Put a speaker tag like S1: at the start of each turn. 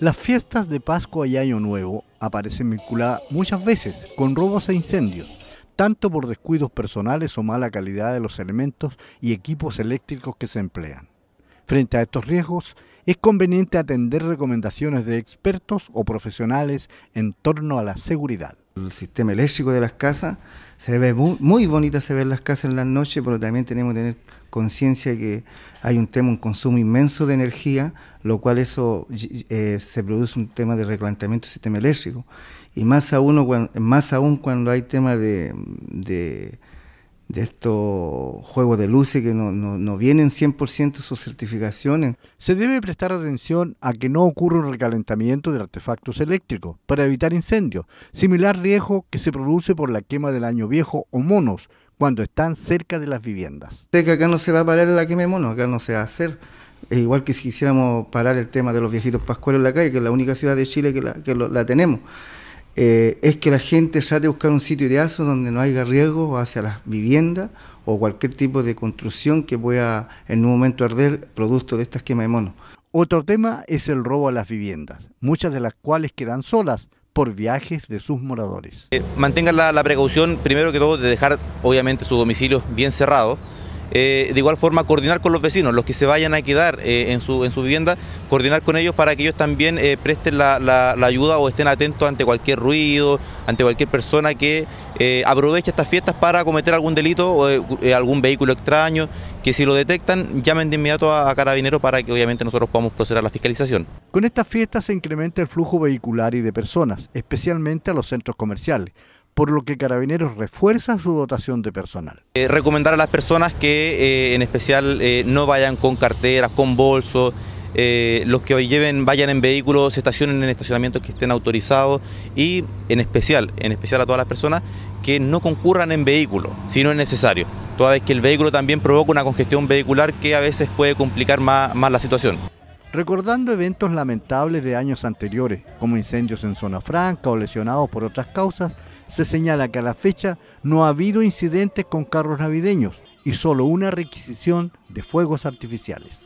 S1: Las fiestas de Pascua y Año Nuevo aparecen vinculadas muchas veces con robos e incendios, tanto por descuidos personales o mala calidad de los elementos y equipos eléctricos que se emplean. Frente a estos riesgos, es conveniente atender recomendaciones de expertos o
S2: profesionales en torno a la seguridad. El sistema eléctrico de las casas se ve muy, bonita se ven las casas en las noches, pero también tenemos que tener conciencia que hay un tema, un consumo inmenso de energía, lo cual eso eh, se produce un tema de reclantamiento del sistema eléctrico. Y más aún, más aún cuando hay tema de de estos juegos de luces que no, no, no vienen 100% sus certificaciones. Se debe prestar atención a que no ocurra un recalentamiento de artefactos
S1: eléctricos para evitar incendios, similar riesgo que se produce por la quema del año viejo o
S2: monos cuando están cerca de las viviendas. Sé que acá no se va a parar la quema de monos, acá no se va a hacer. Es igual que si quisiéramos parar el tema de los viejitos pascuales en la calle, que es la única ciudad de Chile que la, que la tenemos. Eh, es que la gente trate de buscar un sitio de aso donde no haya riesgo hacia las viviendas o cualquier tipo de construcción que pueda en un momento arder producto de esta esquema de mono. Otro tema es el robo a las viviendas, muchas de las cuales
S1: quedan solas por viajes de sus moradores.
S3: Eh, mantengan la, precaución, primero que todo, de dejar obviamente su domicilio bien cerrados. Eh, de igual forma coordinar con los vecinos, los que se vayan a quedar eh, en, su, vivienda, coordinar con ellos para que ellos también eh, presten la, ayuda o estén atentos ante cualquier ruido, ante cualquier persona que aproveche estas fiestas para cometer algún delito o algún vehículo extraño, que si lo detectan llamen de inmediato a, a Carabineros para que obviamente nosotros podamos proceder a la fiscalización.
S1: Con estas fiestas se incrementa el flujo vehicular y de personas, especialmente a los centros comerciales por lo que Carabineros refuerza su dotación de personal.
S3: Eh, recomendar a las personas que eh, en especial eh, no vayan con carteras, con bolsos, los que hoy lleven vayan en vehículos, se estacionen en estacionamientos que estén autorizados y en especial, en especial a todas las personas que no concurran en vehículo, si no es necesario, toda vez que el vehículo también provoca una congestión vehicular que a veces puede complicar más la situación
S1: recordando eventos lamentables de años anteriores, como incendios en zona franca o lesionados por otras causas, se señala que a la fecha no ha habido incidentes con carros navideños y solo una requisición de fuegos artificiales.